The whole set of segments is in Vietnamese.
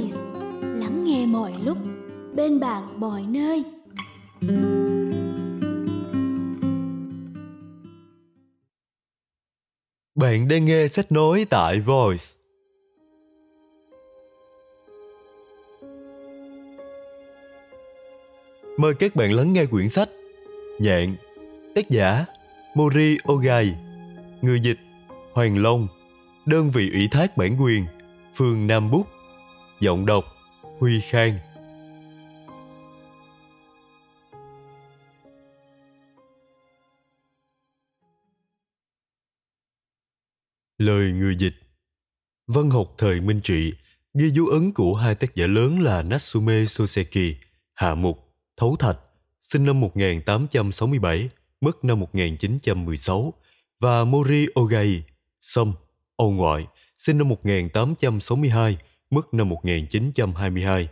Voice Lắng nghe mọi lúc Bên bạn mọi nơi Bạn đang nghe sách nói tại Voice Mời các bạn lắng nghe quyển sách Nhạn Tác giả Mori Ogai Người dịch Hoàng Long Đơn vị ủy thác bản quyền Phường Nam Búc Giọng đọc Huy Khang Lời người dịch Văn học thời Minh Trị ghi dấu ấn của hai tác giả lớn là Natsume Soseki, Hạ Mục, Thấu Thạch, sinh năm 1867, mất năm 1916, và Mori Ogai, Sâm, Âu Ngoại, sinh năm 1862, mất năm 1922.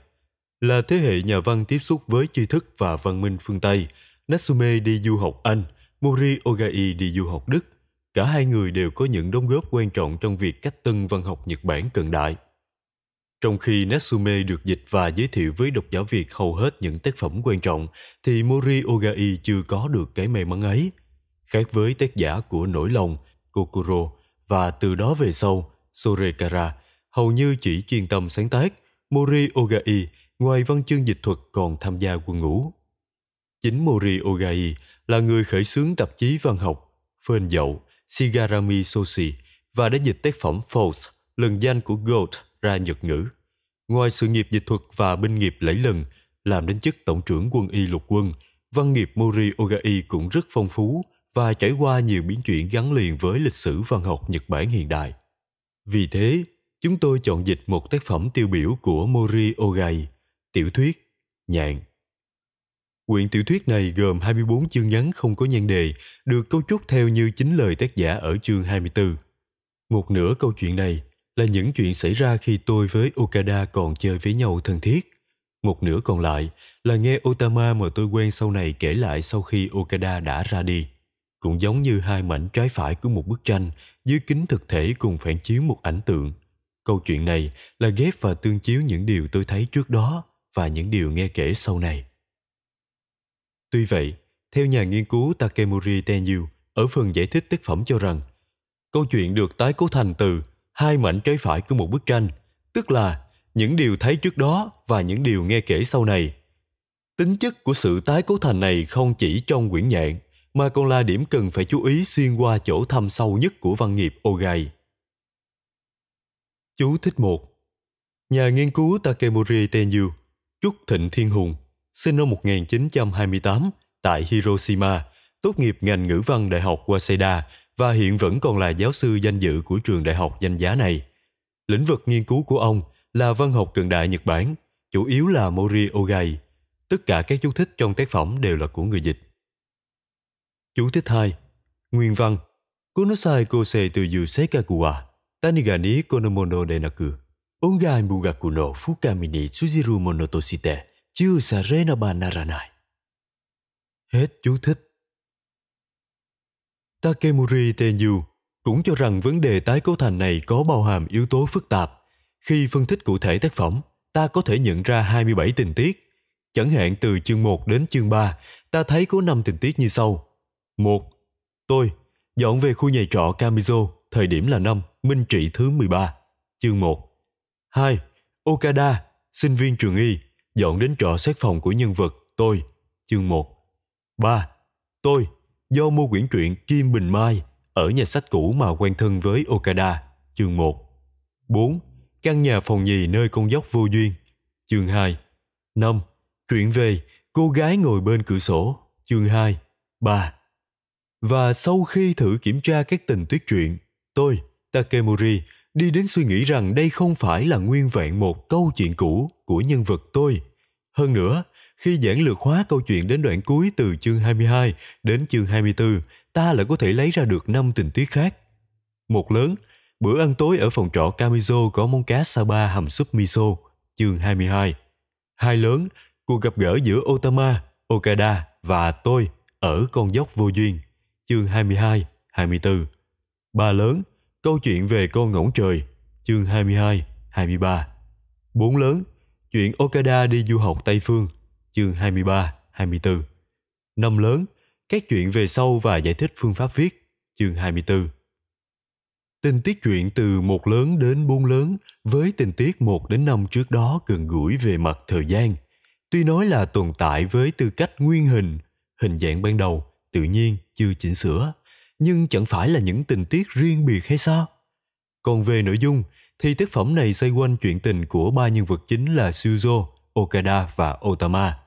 Là thế hệ nhà văn tiếp xúc với tri thức và văn minh phương Tây, Natsume đi du học Anh, Mori Ogai đi du học Đức. Cả hai người đều có những đóng góp quan trọng trong việc cách tân văn học Nhật Bản cận đại. Trong khi Natsume được dịch và giới thiệu với độc giả Việt hầu hết những tác phẩm quan trọng, thì Mori Ogai chưa có được cái may mắn ấy. Khác với tác giả của nổi Lòng, Kokoro, và từ đó về sau, Sorekara – hầu như chỉ chuyên tâm sáng tác, Mori Ogai ngoài văn chương dịch thuật còn tham gia quân ngũ. Chính Mori Ogai là người khởi xướng tạp chí văn học Phên Dậu, Shigarami Soshi và đã dịch tác phẩm False, lần danh của Gold ra Nhật ngữ. Ngoài sự nghiệp dịch thuật và binh nghiệp lẫy lần, làm đến chức tổng trưởng quân y lục quân, văn nghiệp Mori Ogai cũng rất phong phú và trải qua nhiều biến chuyển gắn liền với lịch sử văn học Nhật Bản hiện đại. Vì thế, chúng tôi chọn dịch một tác phẩm tiêu biểu của Mori Ogai, tiểu thuyết Nhạn. Quyển tiểu thuyết này gồm 24 chương ngắn không có nhan đề, được cấu trúc theo như chính lời tác giả ở chương 24. Một nửa câu chuyện này là những chuyện xảy ra khi tôi với Okada còn chơi với nhau thân thiết. Một nửa còn lại là nghe Otama mà tôi quen sau này kể lại sau khi Okada đã ra đi. Cũng giống như hai mảnh trái phải của một bức tranh dưới kính thực thể cùng phản chiếu một ảnh tượng câu chuyện này là ghép và tương chiếu những điều tôi thấy trước đó và những điều nghe kể sau này tuy vậy theo nhà nghiên cứu takemori tenyu ở phần giải thích tác phẩm cho rằng câu chuyện được tái cấu thành từ hai mảnh trái phải của một bức tranh tức là những điều thấy trước đó và những điều nghe kể sau này tính chất của sự tái cấu thành này không chỉ trong quyển nhạn mà còn là điểm cần phải chú ý xuyên qua chỗ thâm sâu nhất của văn nghiệp ogai Chú thích một Nhà nghiên cứu Takemori Tenyu, Trúc Thịnh Thiên Hùng, sinh năm 1928 tại Hiroshima, tốt nghiệp ngành ngữ văn Đại học Waseda và hiện vẫn còn là giáo sư danh dự của trường đại học danh giá này. Lĩnh vực nghiên cứu của ông là văn học cận đại Nhật Bản, chủ yếu là Mori Ogai. Tất cả các chú thích trong tác phẩm đều là của người dịch. Chú thích 2. Nguyên văn Konosai Kosei từ Yuseikakuwa 谷がにこのものでなく、音楽学の深みに通じるものとして、chưa xa rê na bà na ra nai. Hết chú thích. Takemuri Tenyu cũng cho rằng vấn đề tái cấu thành này có bao hàm yếu tố phức tạp. Khi phân tích cụ thể tác phẩm, ta có thể nhận ra 27 tình tiết. Chẳng hạn từ chương 1 đến chương 3, ta thấy có 5 tình tiết như sau. 1. Tôi dọn về khu nhà trọ Kamizo thời điểm là năm Minh Trị thứ 13, chương 1. 2. Okada, sinh viên trường y, dọn đến trọ xét phòng của nhân vật tôi, chương 1. 3. Tôi, do mua quyển truyện Kim Bình Mai ở nhà sách cũ mà quen thân với Okada, chương 1. 4. Căn nhà phòng nhì nơi con dốc vô duyên, chương 2. 5. Chuyện về cô gái ngồi bên cửa sổ, chương 2. 3. Và sau khi thử kiểm tra các tình tiết truyện Tôi, Takemori, đi đến suy nghĩ rằng đây không phải là nguyên vẹn một câu chuyện cũ của nhân vật tôi. Hơn nữa, khi giảng lược hóa câu chuyện đến đoạn cuối từ chương 22 đến chương 24, ta lại có thể lấy ra được năm tình tiết khác. Một lớn, bữa ăn tối ở phòng trọ Kamizo có món cá Saba hầm súp miso, chương 22. Hai lớn, cuộc gặp gỡ giữa Otama, Okada và tôi ở con dốc vô duyên, chương 22, 24 ba lớn, câu chuyện về con ngỗng trời, chương 22, 23. Bốn lớn, chuyện Okada đi du học Tây Phương, chương 23, 24. Năm lớn, các chuyện về sâu và giải thích phương pháp viết, chương 24. Tình tiết chuyện từ một lớn đến bốn lớn với tình tiết một đến năm trước đó gần gũi về mặt thời gian. Tuy nói là tồn tại với tư cách nguyên hình, hình dạng ban đầu, tự nhiên, chưa chỉnh sửa nhưng chẳng phải là những tình tiết riêng biệt hay sao? Còn về nội dung, thì tác phẩm này xoay quanh chuyện tình của ba nhân vật chính là Suzo, Okada và Otama.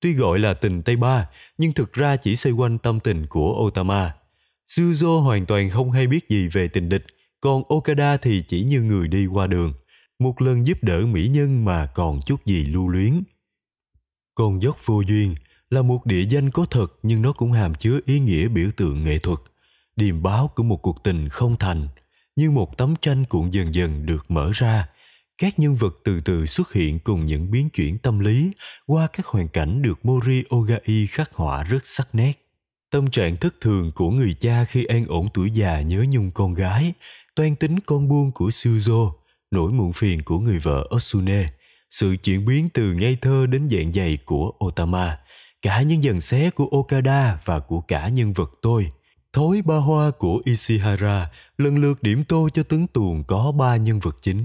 Tuy gọi là tình Tây Ba, nhưng thực ra chỉ xoay quanh tâm tình của Otama. Suzo hoàn toàn không hay biết gì về tình địch, còn Okada thì chỉ như người đi qua đường, một lần giúp đỡ mỹ nhân mà còn chút gì lưu luyến. Còn dốc vô duyên là một địa danh có thật nhưng nó cũng hàm chứa ý nghĩa biểu tượng nghệ thuật – điềm báo của một cuộc tình không thành như một tấm tranh cuộn dần dần được mở ra các nhân vật từ từ xuất hiện cùng những biến chuyển tâm lý qua các hoàn cảnh được mori ogai khắc họa rất sắc nét tâm trạng thất thường của người cha khi an ổn tuổi già nhớ nhung con gái toan tính con buông của suzo nỗi muộn phiền của người vợ osune sự chuyển biến từ ngây thơ đến dạng dày của otama cả những dần xé của okada và của cả nhân vật tôi Thối ba hoa của Ishihara lần lượt điểm tô cho tướng tuồng có ba nhân vật chính.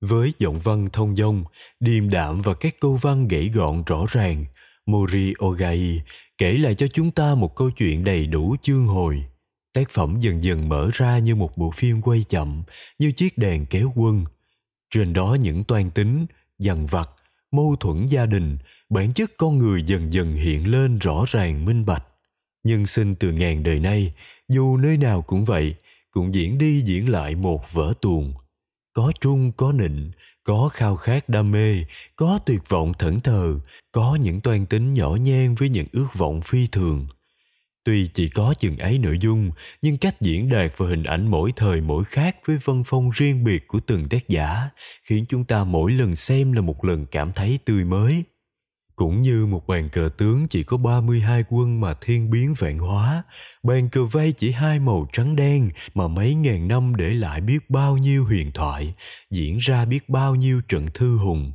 Với giọng văn thông dong, điềm đạm và các câu văn gãy gọn rõ ràng, Mori Ogai kể lại cho chúng ta một câu chuyện đầy đủ chương hồi. Tác phẩm dần dần mở ra như một bộ phim quay chậm, như chiếc đèn kéo quân. Trên đó những toan tính, dằn vặt, mâu thuẫn gia đình, bản chất con người dần dần hiện lên rõ ràng minh bạch nhân sinh từ ngàn đời nay dù nơi nào cũng vậy cũng diễn đi diễn lại một vở tuồng có trung có nịnh có khao khát đam mê có tuyệt vọng thẫn thờ có những toan tính nhỏ nhen với những ước vọng phi thường tuy chỉ có chừng ấy nội dung nhưng cách diễn đạt và hình ảnh mỗi thời mỗi khác với văn phong riêng biệt của từng tác giả khiến chúng ta mỗi lần xem là một lần cảm thấy tươi mới cũng như một bàn cờ tướng chỉ có 32 quân mà thiên biến vạn hóa, bàn cờ vây chỉ hai màu trắng đen mà mấy ngàn năm để lại biết bao nhiêu huyền thoại, diễn ra biết bao nhiêu trận thư hùng.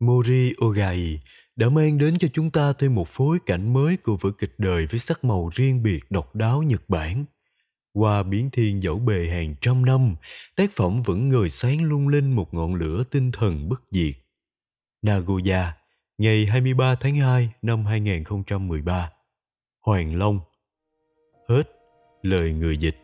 Mori Ogai đã mang đến cho chúng ta thêm một phối cảnh mới của vở kịch đời với sắc màu riêng biệt độc đáo Nhật Bản. Qua biến thiên dẫu bề hàng trăm năm, tác phẩm vẫn ngời sáng lung linh một ngọn lửa tinh thần bất diệt. Nagoya ngày 23 tháng 2 năm 2013. Hoàng Long Hết lời người dịch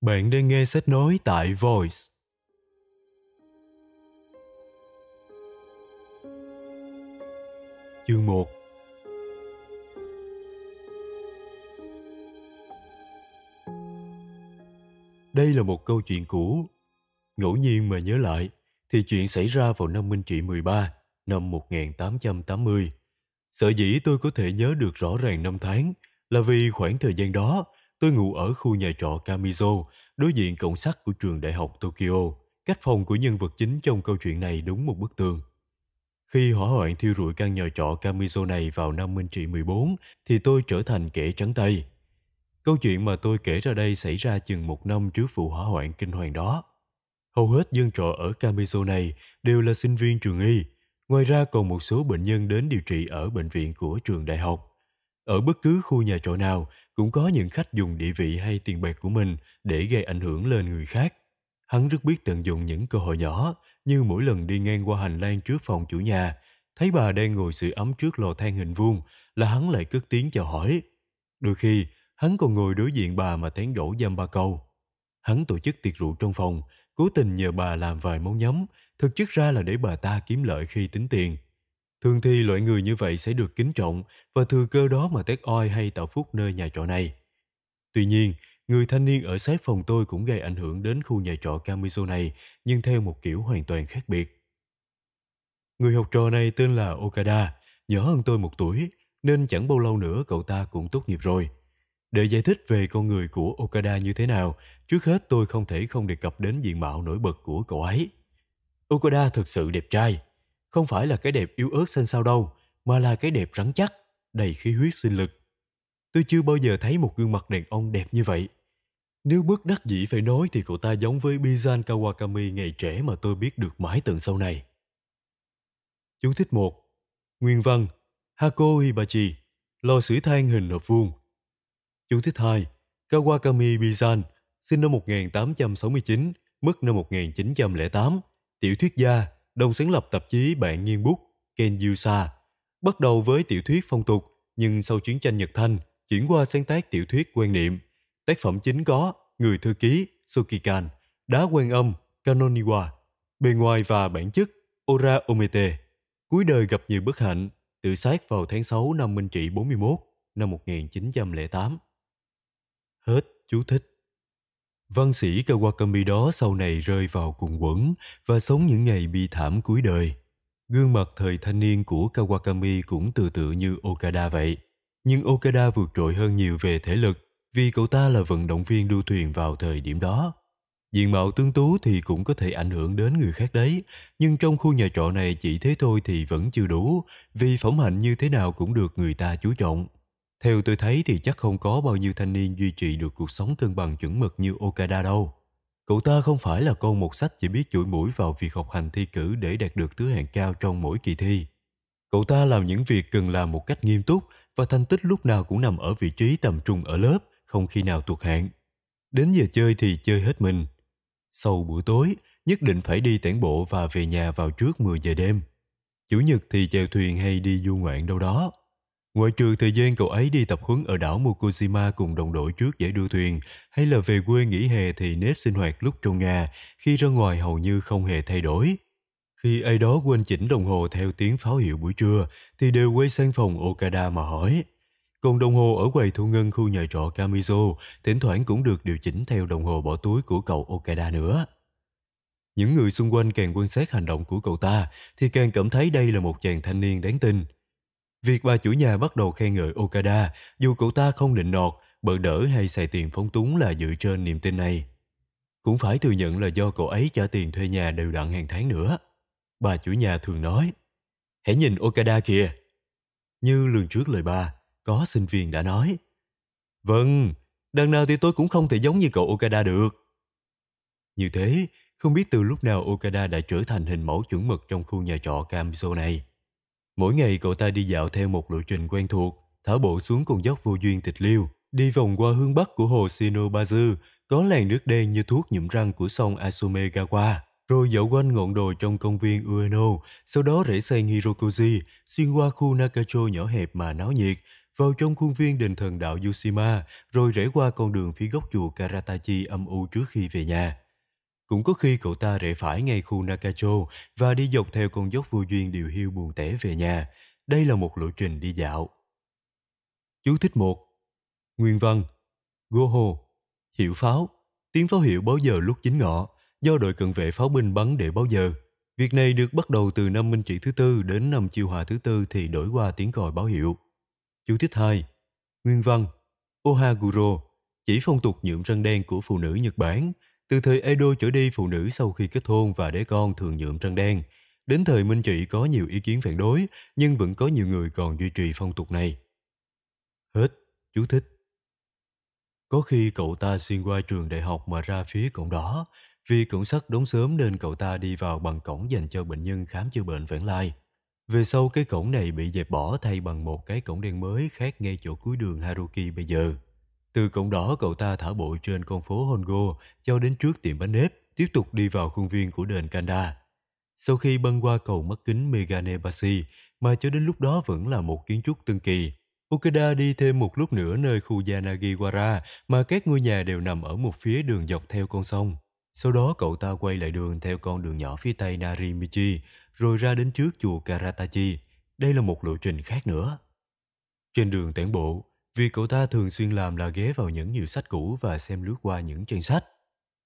Bạn đang nghe sách nói tại Voice. Chương 1 Đây là một câu chuyện cũ. Ngẫu nhiên mà nhớ lại, thì chuyện xảy ra vào năm Minh Trị 13, năm 1880. Sở dĩ tôi có thể nhớ được rõ ràng năm tháng là vì khoảng thời gian đó tôi ngủ ở khu nhà trọ Kamizo đối diện cổng sắt của trường đại học Tokyo, cách phòng của nhân vật chính trong câu chuyện này đúng một bức tường. Khi hỏa hoạn thiêu rụi căn nhà trọ Kamizo này vào năm Minh Trị 14, thì tôi trở thành kẻ trắng tay. Câu chuyện mà tôi kể ra đây xảy ra chừng một năm trước vụ hỏa hoạn kinh hoàng đó. Hầu hết dân trọ ở Camiso này đều là sinh viên trường y. Ngoài ra còn một số bệnh nhân đến điều trị ở bệnh viện của trường đại học. Ở bất cứ khu nhà trọ nào cũng có những khách dùng địa vị hay tiền bạc của mình để gây ảnh hưởng lên người khác. Hắn rất biết tận dụng những cơ hội nhỏ như mỗi lần đi ngang qua hành lang trước phòng chủ nhà, thấy bà đang ngồi sưởi ấm trước lò than hình vuông là hắn lại cất tiếng chào hỏi. Đôi khi, Hắn còn ngồi đối diện bà mà tán gỗ dăm ba câu. Hắn tổ chức tiệc rượu trong phòng, cố tình nhờ bà làm vài món nhắm, thực chất ra là để bà ta kiếm lợi khi tính tiền. Thường thì loại người như vậy sẽ được kính trọng và thừa cơ đó mà tét oi hay tạo phúc nơi nhà trọ này. Tuy nhiên, người thanh niên ở sát phòng tôi cũng gây ảnh hưởng đến khu nhà trọ Camiso này, nhưng theo một kiểu hoàn toàn khác biệt. Người học trò này tên là Okada, nhỏ hơn tôi một tuổi, nên chẳng bao lâu nữa cậu ta cũng tốt nghiệp rồi. Để giải thích về con người của Okada như thế nào, trước hết tôi không thể không đề cập đến diện mạo nổi bật của cậu ấy. Okada thực sự đẹp trai, không phải là cái đẹp yếu ớt xanh xao đâu, mà là cái đẹp rắn chắc, đầy khí huyết sinh lực. Tôi chưa bao giờ thấy một gương mặt đàn ông đẹp như vậy. Nếu bất đắc dĩ phải nói thì cậu ta giống với Bizan Kawakami ngày trẻ mà tôi biết được mãi tận sau này. Chú thích một, Nguyên văn Hako Hibachi Lò sưởi than hình hợp vuông Chú thích hai Kawakami Bizan, sinh năm 1869, mất năm 1908, tiểu thuyết gia, đồng sáng lập tạp chí Bạn Nghiên Bút, Ken Yusa. Bắt đầu với tiểu thuyết phong tục, nhưng sau chiến tranh Nhật Thanh, chuyển qua sáng tác tiểu thuyết quan niệm. Tác phẩm chính có Người Thư Ký, Sokikan, Đá quan Âm, Kanoniwa, Bề ngoài và bản chất, Ora Omete. Cuối đời gặp nhiều bất hạnh, tự sát vào tháng 6 năm Minh Trị 41, năm 1908. Hết chú thích. Văn sĩ Kawakami đó sau này rơi vào cùng quẩn và sống những ngày bi thảm cuối đời. Gương mặt thời thanh niên của Kawakami cũng từ tự như Okada vậy. Nhưng Okada vượt trội hơn nhiều về thể lực vì cậu ta là vận động viên đua thuyền vào thời điểm đó. Diện mạo tương tú thì cũng có thể ảnh hưởng đến người khác đấy, nhưng trong khu nhà trọ này chỉ thế thôi thì vẫn chưa đủ, vì phẩm hạnh như thế nào cũng được người ta chú trọng. Theo tôi thấy thì chắc không có bao nhiêu thanh niên duy trì được cuộc sống cân bằng chuẩn mực như Okada đâu. Cậu ta không phải là con một sách chỉ biết chuỗi mũi vào việc học hành thi cử để đạt được thứ hạng cao trong mỗi kỳ thi. Cậu ta làm những việc cần làm một cách nghiêm túc và thành tích lúc nào cũng nằm ở vị trí tầm trung ở lớp, không khi nào tuột hạng. Đến giờ chơi thì chơi hết mình. Sau bữa tối, nhất định phải đi tản bộ và về nhà vào trước 10 giờ đêm. Chủ nhật thì chèo thuyền hay đi du ngoạn đâu đó. Ngoại trừ thời gian cậu ấy đi tập huấn ở đảo Mokushima cùng đồng đội trước giải đua thuyền, hay là về quê nghỉ hè thì nếp sinh hoạt lúc trong nhà, khi ra ngoài hầu như không hề thay đổi. Khi ai đó quên chỉnh đồng hồ theo tiếng pháo hiệu buổi trưa, thì đều quay sang phòng Okada mà hỏi. Còn đồng hồ ở quầy thu ngân khu nhà trọ Kamizo thỉnh thoảng cũng được điều chỉnh theo đồng hồ bỏ túi của cậu Okada nữa. Những người xung quanh càng quan sát hành động của cậu ta thì càng cảm thấy đây là một chàng thanh niên đáng tin – Việc bà chủ nhà bắt đầu khen ngợi Okada dù cậu ta không định nọt, bợ đỡ hay xài tiền phóng túng là dựa trên niềm tin này. Cũng phải thừa nhận là do cậu ấy trả tiền thuê nhà đều đặn hàng tháng nữa. Bà chủ nhà thường nói, hãy nhìn Okada kìa. Như lần trước lời bà, có sinh viên đã nói, Vâng, đằng nào thì tôi cũng không thể giống như cậu Okada được. Như thế, không biết từ lúc nào Okada đã trở thành hình mẫu chuẩn mực trong khu nhà trọ Kamiso này. Mỗi ngày cậu ta đi dạo theo một lộ trình quen thuộc, thả bộ xuống con dốc vô duyên tịch liêu, đi vòng qua hướng bắc của hồ Shinobazu, có làn nước đen như thuốc nhuộm răng của sông Asumegawa, rồi dạo quanh ngọn đồi trong công viên Ueno, sau đó rẽ sang Hirokoji, xuyên qua khu Nakacho nhỏ hẹp mà náo nhiệt, vào trong khuôn viên đền thần đạo Yoshima, rồi rẽ qua con đường phía góc chùa Karatachi âm u trước khi về nhà. Cũng có khi cậu ta rẽ phải ngay khu Nakacho và đi dọc theo con dốc vô duyên điều hiu buồn tẻ về nhà. Đây là một lộ trình đi dạo. Chú thích một Nguyên văn Goho Hiệu pháo Tiếng pháo hiệu báo giờ lúc chính ngọ do đội cận vệ pháo binh bắn để báo giờ. Việc này được bắt đầu từ năm Minh Trị thứ tư đến năm Chiêu Hòa thứ tư thì đổi qua tiếng còi báo hiệu. Chú thích hai Nguyên văn Ohaguro chỉ phong tục nhuộm răng đen của phụ nữ Nhật Bản từ thời Edo trở đi, phụ nữ sau khi kết hôn và đẻ con thường nhuộm trăng đen. Đến thời Minh Trị có nhiều ý kiến phản đối, nhưng vẫn có nhiều người còn duy trì phong tục này. Hết, chú thích. Có khi cậu ta xuyên qua trường đại học mà ra phía cổng đó, vì cổng sắt đóng sớm nên cậu ta đi vào bằng cổng dành cho bệnh nhân khám chữa bệnh vãng lai. Về sau cái cổng này bị dẹp bỏ thay bằng một cái cổng đen mới khác ngay chỗ cuối đường Haruki bây giờ. Từ cổng đó cậu ta thả bộ trên con phố Hongo cho đến trước tiệm bánh nếp, tiếp tục đi vào khuôn viên của đền Kanda. Sau khi băng qua cầu mắt kính Meganebashi, mà cho đến lúc đó vẫn là một kiến trúc tương kỳ, Okada đi thêm một lúc nữa nơi khu Yanagiwara mà các ngôi nhà đều nằm ở một phía đường dọc theo con sông. Sau đó cậu ta quay lại đường theo con đường nhỏ phía tây Narimichi, rồi ra đến trước chùa Karatachi. Đây là một lộ trình khác nữa. Trên đường tản bộ, Việc cậu ta thường xuyên làm là ghé vào những hiệu sách cũ và xem lướt qua những trang sách.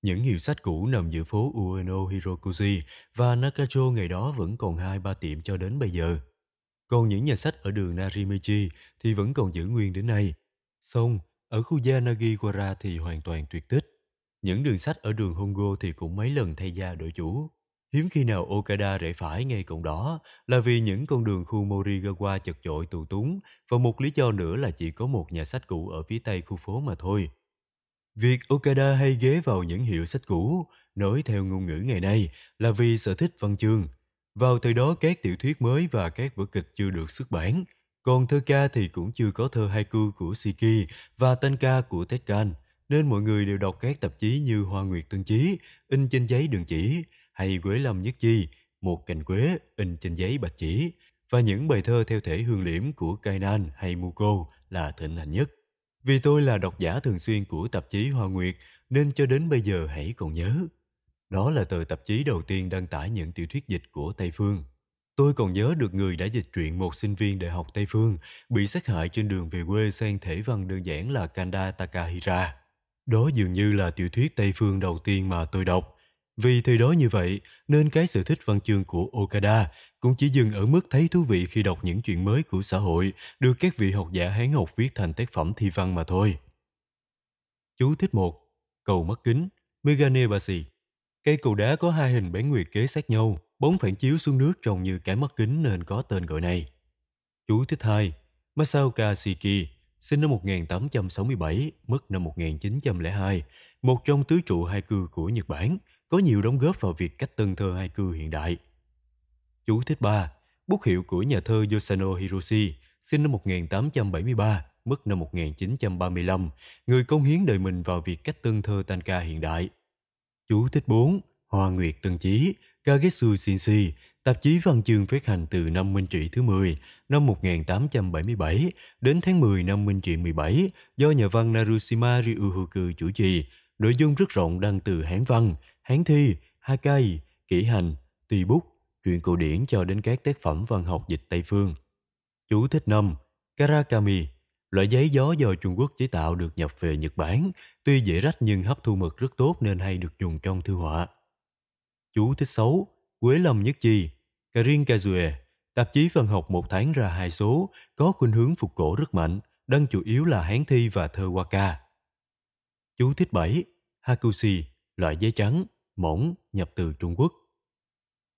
Những hiệu sách cũ nằm giữa phố Ueno Hirokuji và Nakacho ngày đó vẫn còn hai ba tiệm cho đến bây giờ. Còn những nhà sách ở đường Narimichi thì vẫn còn giữ nguyên đến nay. Xong, ở khu gia thì hoàn toàn tuyệt tích. Những đường sách ở đường Hongo thì cũng mấy lần thay gia đổi chủ. Hiếm khi nào Okada rẽ phải ngay cổng đó là vì những con đường khu Morigawa chật chội tù túng và một lý do nữa là chỉ có một nhà sách cũ ở phía tây khu phố mà thôi. Việc Okada hay ghé vào những hiệu sách cũ, nói theo ngôn ngữ ngày nay, là vì sở thích văn chương. Vào thời đó các tiểu thuyết mới và các vở kịch chưa được xuất bản, còn thơ ca thì cũng chưa có thơ haiku của Shiki và tanka của Tekkan, nên mọi người đều đọc các tạp chí như Hoa Nguyệt Tân Chí, in trên giấy đường chỉ, hay Quế Lâm Nhất Chi, một cành quế in trên giấy bạch chỉ và những bài thơ theo thể hương liễm của nan hay Muko là thịnh hành nhất. Vì tôi là độc giả thường xuyên của tạp chí Hoa Nguyệt nên cho đến bây giờ hãy còn nhớ. Đó là tờ tạp chí đầu tiên đăng tải những tiểu thuyết dịch của Tây Phương. Tôi còn nhớ được người đã dịch truyện một sinh viên đại học Tây Phương bị sát hại trên đường về quê sang thể văn đơn giản là Kanda Takahira. Đó dường như là tiểu thuyết Tây Phương đầu tiên mà tôi đọc. Vì thời đó như vậy, nên cái sở thích văn chương của Okada cũng chỉ dừng ở mức thấy thú vị khi đọc những chuyện mới của xã hội được các vị học giả Hán học viết thành tác phẩm thi văn mà thôi. Chú thích một Cầu mắt kính, Megane Basi. Cây cầu đá có hai hình bán nguyệt kế sát nhau, bóng phản chiếu xuống nước trông như cái mắt kính nên có tên gọi này. Chú thích hai Masaoka Shiki, sinh năm 1867, mất năm 1902, một trong tứ trụ hai cư của Nhật Bản – có nhiều đóng góp vào việc cách tân thơ haiku hiện đại. Chú thích 3. Bút hiệu của nhà thơ Yoshino Hiroshi, sinh năm 1873, mất năm 1935, người công hiến đời mình vào việc cách tân thơ tanka hiện đại. Chú thích 4. Hoa Nguyệt Tân Chí, Kagetsu Shinshi, tạp chí văn chương phát hành từ năm Minh Trị thứ 10, năm 1877 đến tháng 10 năm Minh Trị 17 do nhà văn Narushima Ryuhoku chủ trì, nội dung rất rộng đăng từ Hán văn, Hán thi, Hakai, kỹ hành, tùy bút, truyện cổ điển cho đến các tác phẩm văn học dịch Tây phương. Chú thích năm, Karakami, loại giấy gió do Trung Quốc chế tạo được nhập về Nhật Bản, tuy dễ rách nhưng hấp thu mực rất tốt nên hay được dùng trong thư họa. Chú thích 6, Quế Lâm Nhất Chi, Karin Kazue, tạp chí văn học một tháng ra hai số, có khuynh hướng phục cổ rất mạnh, đăng chủ yếu là Hán Thi và Thơ Waka. Chú thích 7, Hakushi, loại giấy trắng, mỏng nhập từ Trung Quốc.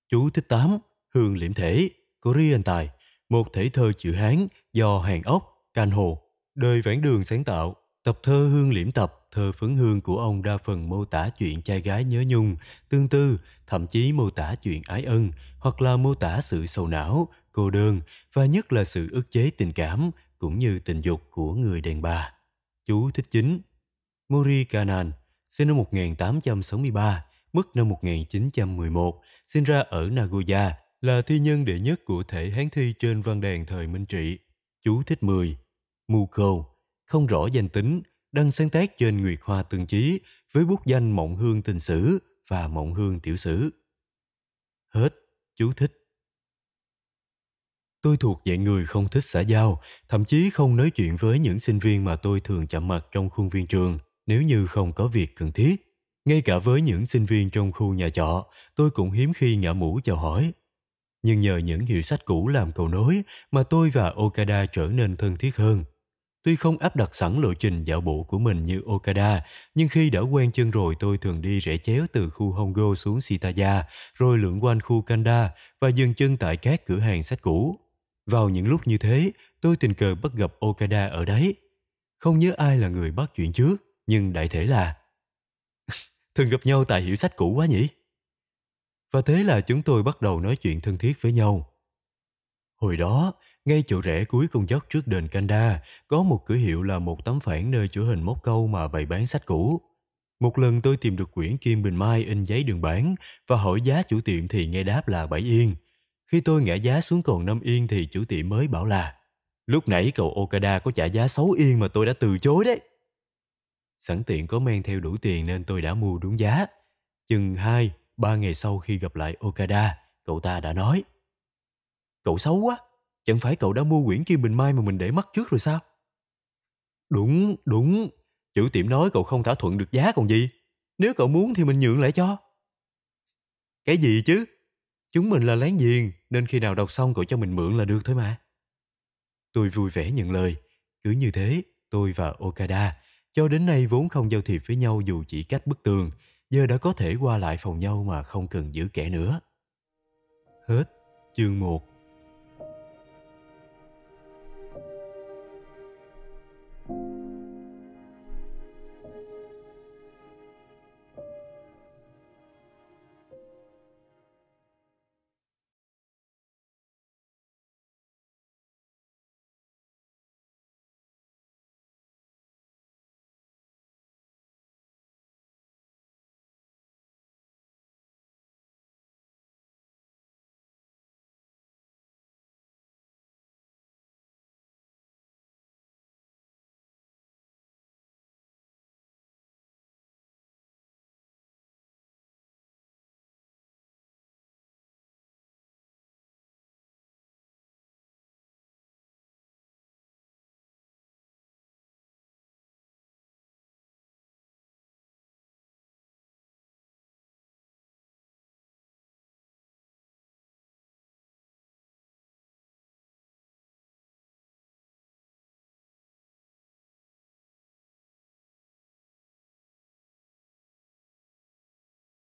Chú thích 8. Hương Liễm Thể, Korean Tài, một thể thơ chữ Hán do Hàn Ốc, Can Hồ, đời vãn đường sáng tạo. Tập thơ Hương Liễm Tập, thơ phấn hương của ông đa phần mô tả chuyện trai gái nhớ nhung, tương tư, thậm chí mô tả chuyện ái ân, hoặc là mô tả sự sầu não, cô đơn và nhất là sự ức chế tình cảm cũng như tình dục của người đàn bà. Chú thích chính Mori Kanan, sinh năm 1863, mất năm 1911, sinh ra ở Nagoya, là thi nhân đệ nhất của thể hán thi trên văn đàn thời Minh Trị. Chú thích 10. Muko, không rõ danh tính, đăng sáng tác trên Nguyệt Hoa Tương Chí với bút danh Mộng Hương Tình Sử và Mộng Hương Tiểu Sử. Hết, chú thích. Tôi thuộc dạng người không thích xã giao, thậm chí không nói chuyện với những sinh viên mà tôi thường chạm mặt trong khuôn viên trường nếu như không có việc cần thiết. Ngay cả với những sinh viên trong khu nhà trọ, tôi cũng hiếm khi ngã mũ chào hỏi. Nhưng nhờ những hiệu sách cũ làm cầu nối mà tôi và Okada trở nên thân thiết hơn. Tuy không áp đặt sẵn lộ trình dạo bộ của mình như Okada, nhưng khi đã quen chân rồi tôi thường đi rẽ chéo từ khu Hongo xuống Shitaya, rồi lượn quanh khu Kanda và dừng chân tại các cửa hàng sách cũ. Vào những lúc như thế, tôi tình cờ bắt gặp Okada ở đấy. Không nhớ ai là người bắt chuyện trước, nhưng đại thể là thường gặp nhau tại hiệu sách cũ quá nhỉ? Và thế là chúng tôi bắt đầu nói chuyện thân thiết với nhau. Hồi đó, ngay chỗ rẽ cuối con dốc trước đền Kanda, có một cửa hiệu là một tấm phản nơi chỗ hình móc câu mà bày bán sách cũ. Một lần tôi tìm được quyển Kim Bình Mai in giấy đường bán và hỏi giá chủ tiệm thì nghe đáp là 7 yên. Khi tôi ngã giá xuống còn 5 yên thì chủ tiệm mới bảo là Lúc nãy cậu Okada có trả giá 6 yên mà tôi đã từ chối đấy. Sẵn tiện có mang theo đủ tiền nên tôi đã mua đúng giá. Chừng 2, 3 ngày sau khi gặp lại Okada, cậu ta đã nói. Cậu xấu quá, chẳng phải cậu đã mua quyển Kim Bình Mai mà mình để mất trước rồi sao? Đúng, đúng, chủ tiệm nói cậu không thỏa thuận được giá còn gì. Nếu cậu muốn thì mình nhượng lại cho. Cái gì chứ? Chúng mình là láng giềng nên khi nào đọc xong cậu cho mình mượn là được thôi mà. Tôi vui vẻ nhận lời. Cứ như thế, tôi và Okada cho đến nay vốn không giao thiệp với nhau dù chỉ cách bức tường, giờ đã có thể qua lại phòng nhau mà không cần giữ kẻ nữa. Hết chương 1